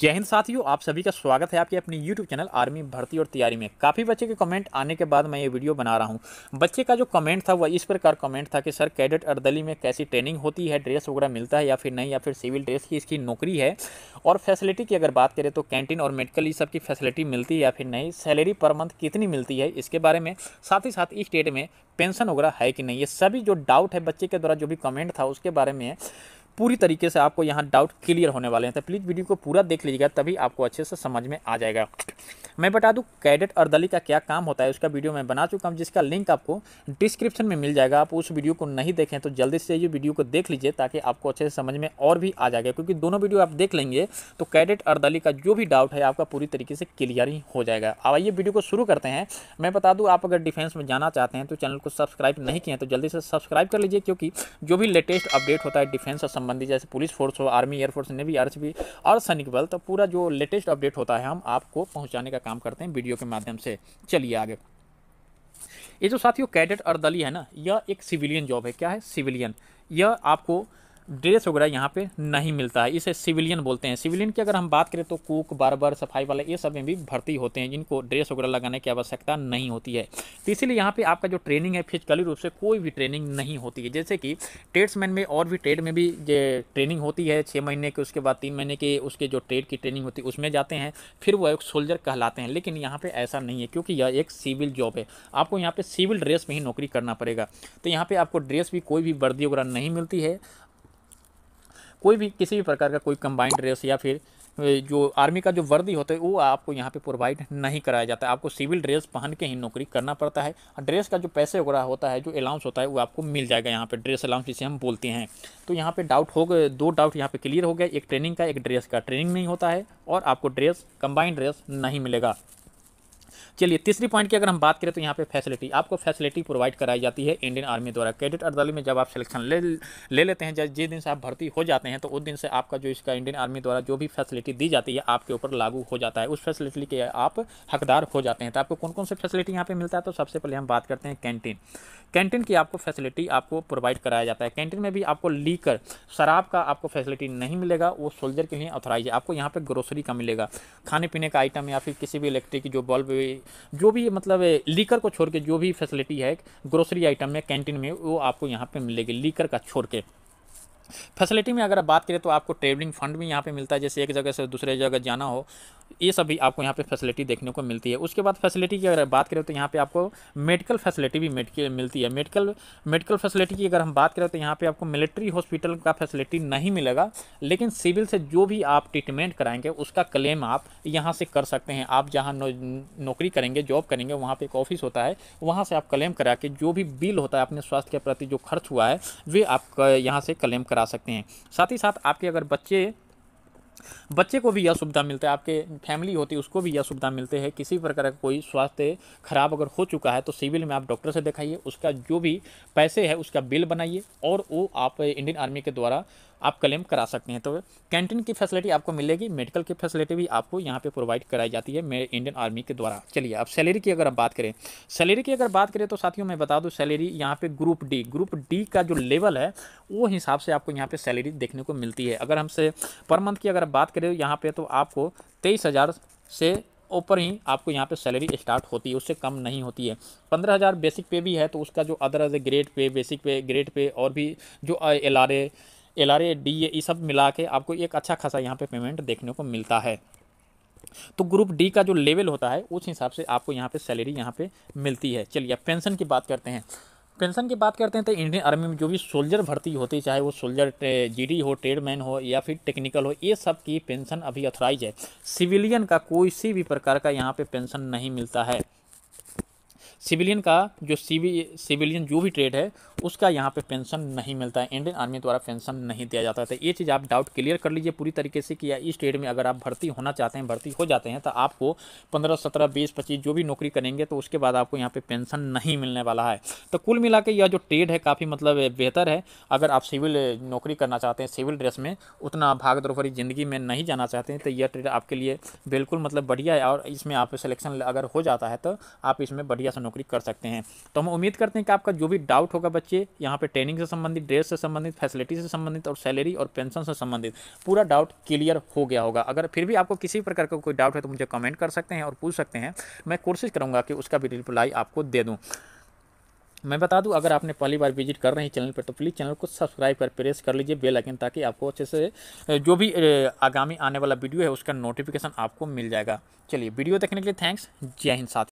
जय हिंद साथियों आप सभी का स्वागत है आपके अपने YouTube चैनल आर्मी भर्ती और तैयारी में काफ़ी बच्चे के कमेंट आने के बाद मैं ये वीडियो बना रहा हूँ बच्चे का जो कमेंट था वह इस प्रकार कमेंट था कि सर कैडेट अर्दली में कैसी ट्रेनिंग होती है ड्रेस वगैरह मिलता है या फिर नहीं या फिर सिविल ड्रेस की इसकी नौकरी है और फैसिलिटी की अगर बात करें तो कैंटीन और मेडिकल इस सब की फैसिलिटी मिलती है या फिर नहीं सैलरी पर मंथ कितनी मिलती है इसके बारे में साथ ही साथ इस डेट में पेंशन वगैरह है कि नहीं ये सभी जो डाउट है बच्चे के द्वारा जो भी कमेंट था उसके बारे में पूरी तरीके से आपको यहाँ डाउट क्लियर होने वाले हैं तो प्लीज़ वीडियो को पूरा देख लीजिएगा तभी आपको अच्छे से समझ में आ जाएगा मैं बता दूँ कैडेट अर्दली का क्या काम होता है उसका वीडियो मैं बना चुका हूँ जिसका लिंक आपको डिस्क्रिप्शन में मिल जाएगा आप उस वीडियो को नहीं देखें तो जल्दी से ये वीडियो को देख लीजिए ताकि आपको अच्छे से समझ में और भी आ जाएगा क्योंकि दोनों वीडियो आप देख लेंगे तो कैडेट अर्दली का जो भी डाउट है आपका पूरी तरीके से क्लियर ही हो जाएगा अब आइए वीडियो को शुरू करते हैं मैं बता दूँ आप अगर डिफेंस में जाना चाहते हैं तो चैनल को सब्सक्राइब नहीं किए तो जल्दी से सब्सक्राइब कर लीजिए क्योंकि जो भी लेटेस्ट अपडेट होता है डिफेंस और संबंधी जैसे पुलिस फोर्स हो आर्मी एयरफोर्स नेवी अर्थ भी सैनिक बल तो पूरा जो लेटेस्ट अपडेट होता है हम आपको पहुँचाने का काम करते हैं वीडियो के माध्यम से चलिए आगे ये जो साथियों कैडेट दली है ना यह एक सिविलियन जॉब है क्या है सिविलियन यह आपको ड्रेस वगैरह यहाँ पे नहीं मिलता है इसे सिविलियन बोलते हैं सिविलियन की अगर हम बात करें तो कुक बार्बर सफाई वाले ये सब में भी भर्ती होते हैं जिनको ड्रेस वगैरह लगाने की आवश्यकता नहीं होती है तो इसीलिए यहाँ पे आपका जो ट्रेनिंग है फिजिकली रूप से कोई भी ट्रेनिंग नहीं होती है जैसे कि ट्रेड्समैन में और भी ट्रेड में भी ट्रेनिंग होती है छः महीने के उसके बाद तीन महीने के उसके जो ट्रेड की ट्रेनिंग होती है उसमें जाते हैं फिर वो एक सोल्जर कहलाते हैं लेकिन यहाँ पर ऐसा नहीं है क्योंकि यह एक सिविल जॉब है आपको यहाँ पर सिविल ड्रेस में ही नौकरी करना पड़ेगा तो यहाँ पर आपको ड्रेस भी कोई भी वर्दी वगैरह नहीं मिलती है कोई भी किसी भी प्रकार का कोई कंबाइंड ड्रेस या फिर जो आर्मी का जो वर्दी होता है वो आपको यहाँ पे प्रोवाइड नहीं कराया जाता है आपको सिविल ड्रेस पहन के ही नौकरी करना पड़ता है और ड्रेस का जो पैसे वगैरह होता है जो अलाउंस होता है वो आपको मिल जाएगा यहाँ पे ड्रेस अलाउंस जिसे हम बोलते हैं तो यहाँ पे डाउट हो गए दो डाउट यहाँ पे क्लियर हो गया एक ट्रेनिंग का एक ड्रेस का ट्रेनिंग नहीं होता है और आपको ड्रेस कंबाइंड ड्रेस नहीं मिलेगा चलिए तीसरी पॉइंट की अगर हम बात करें तो यहाँ पे फैसिलिटी आपको फैसिलिटी प्रोवाइड कराई जाती है इंडियन आर्मी द्वारा कैडेट अर्दली में जब आप सिलेक्शन ले ले लेते हैं जिस दिन से आप भर्ती हो जाते हैं तो उस दिन से आपका जो इसका इंडियन आर्मी द्वारा जो भी फैसिलिटी दी जाती है आपके ऊपर लागू हो जाता है उस फैसिलिटी के आप हकदार हो जाते हैं तो आपको कौन कौन से फैसिलिटी यहाँ पर मिलता है तो सबसे पहले हम बात करते हैं कैंटीन कैंटीन की आपको फैसिलिटी आपको प्रोवाइड कराया जाता है कैंटीन में भी आपको लीकर शराब का आपको फैसिलिटी नहीं मिलेगा वो सोल्जर के लिए ऑथोराइज है आपको यहाँ पर ग्रोसरी का मिलेगा खाने पीने का आइटम या फिर किसी भी इलेक्ट्रिक जो बल्ब जो भी मतलब लीकर को छोड़ के जो भी फैसिलिटी है ग्रोसरी आइटम में कैंटीन में वो आपको यहाँ पे मिलेगी लीकर का छोड़ के फैसिलिटी में अगर आप बात करें तो आपको ट्रेवलिंग फंड भी यहाँ पे मिलता है जैसे एक जगह से दूसरे जगह जाना हो ये सभी आपको यहाँ पे फैसिलिटी देखने को मिलती है उसके बाद फैसिलिटी की अगर बात करें तो यहाँ पे आपको मेडिकल फैसिलिटी भी मिलती है मेडिकल मेडिकल फैसिलिटी की अगर हम बात करें तो यहाँ पे आपको मिलिट्री हॉस्पिटल का फैसिलिटी नहीं मिलेगा लेकिन सिविल से जो भी आप ट्रीटमेंट कराएंगे उसका क्लेम आप यहाँ से कर सकते हैं आप जहाँ नौ, नौकरी करेंगे जॉब करेंगे वहाँ पर एक ऑफिस होता है वहाँ से आप क्लेम करा के जो भी बिल होता है अपने स्वास्थ्य के प्रति जो खर्च हुआ है वे आप यहाँ से क्लेम करा सकते हैं साथ ही साथ आपके अगर बच्चे बच्चे को भी यह सुविधा मिलता है आपके फैमिली होती है उसको भी यह सुविधा मिलते हैं किसी प्रकार का कोई स्वास्थ्य खराब अगर हो चुका है तो सिविल में आप डॉक्टर से दिखाइए उसका जो भी पैसे है उसका बिल बनाइए और वो आप इंडियन आर्मी के द्वारा आप क्लेम करा सकते हैं तो कैंटीन की फैसिलिटी आपको मिलेगी मेडिकल की फैसिलिटी भी आपको यहाँ पे प्रोवाइड कराई जाती है मेरे इंडियन आर्मी के द्वारा चलिए अब सैलरी की अगर हम बात करें सैलरी की अगर बात करें तो साथियों मैं बता दूँ सैलरी यहाँ पे ग्रुप डी ग्रुप डी का जो लेवल है वो हिसाब से आपको यहाँ पर सैलरी देखने को मिलती है अगर हमसे पर मंथ की अगर बात करें यहाँ पर तो आपको तेईस से ऊपर ही आपको यहाँ पे सैलरी स्टार्ट होती है उससे कम नहीं होती है पंद्रह हज़ार बेसिक पे भी है तो उसका जो other other grade pay basic pay grade pay और भी जो L R A L R e, सब मिला के आपको एक अच्छा खासा यहाँ पे पेमेंट देखने को मिलता है तो ग्रुप डी का जो लेवल होता है उस हिसाब से आपको यहाँ पे सैलरी यहाँ पे मिलती है चलिए अब पेंशन की बात करते हैं पेंशन की बात करते हैं तो इंडियन आर्मी में जो भी सोल्जर भर्ती होती है चाहे वो सोल्जर जीडी हो ट्रेडमैन हो या फिर टेक्निकल हो ये सब की पेंशन अभी अथराइज है सिविलियन का कोई सी भी प्रकार का यहाँ पे पेंशन नहीं मिलता है सिविलियन का जो सिविलियन जो भी ट्रेड है उसका यहाँ पे पेंशन नहीं मिलता है इंडियन आर्मी द्वारा पेंशन नहीं दिया जाता है तो ये चीज़ आप डाउट क्लियर कर लीजिए पूरी तरीके से कि या इस ट्रेड में अगर आप भर्ती होना चाहते हैं भर्ती हो जाते हैं तो आपको पंद्रह सत्रह बीस पच्चीस जो भी नौकरी करेंगे तो उसके बाद आपको यहाँ पर पेंशन नहीं मिलने वाला है तो कुल मिला यह जो ट्रेड है काफ़ी मतलब बेहतर है अगर आप सिविल नौकरी करना चाहते हैं सिविल ड्रेस में उतना भाग भरी ज़िंदगी में नहीं जाना चाहते हैं तो यह ट्रेड आपके लिए बिल्कुल मतलब बढ़िया है और इसमें आप सिलेक्शन अगर हो जाता है तो आप इसमें बढ़िया से नौकरी कर सकते हैं तो हम उम्मीद करते हैं कि आपका जो भी डाउट होगा बच्चे यहाँ पे ट्रेनिंग से संबंधित ड्रेस से संबंधित फैसिलिटी से संबंधित और सैलरी और पेंशन से संबंधित पूरा डाउट क्लियर हो गया होगा अगर फिर भी आपको किसी प्रकार का को कोई डाउट है तो मुझे कमेंट कर सकते हैं और पूछ सकते हैं मैं कोशिश करूँगा कि उसका भी रिप्लाई आपको दे दूँ मैं बता दूं अगर आपने पहली बार विजिट कर रहे हैं चैनल पर तो प्लीज़ चैनल को सब्सक्राइब कर प्रेस कर लीजिए बेल आइकन ताकि आपको अच्छे से जो भी आगामी आने वाला वीडियो है उसका नोटिफिकेशन आपको मिल जाएगा चलिए वीडियो देखने के लिए थैंक्स जय हिंद साथ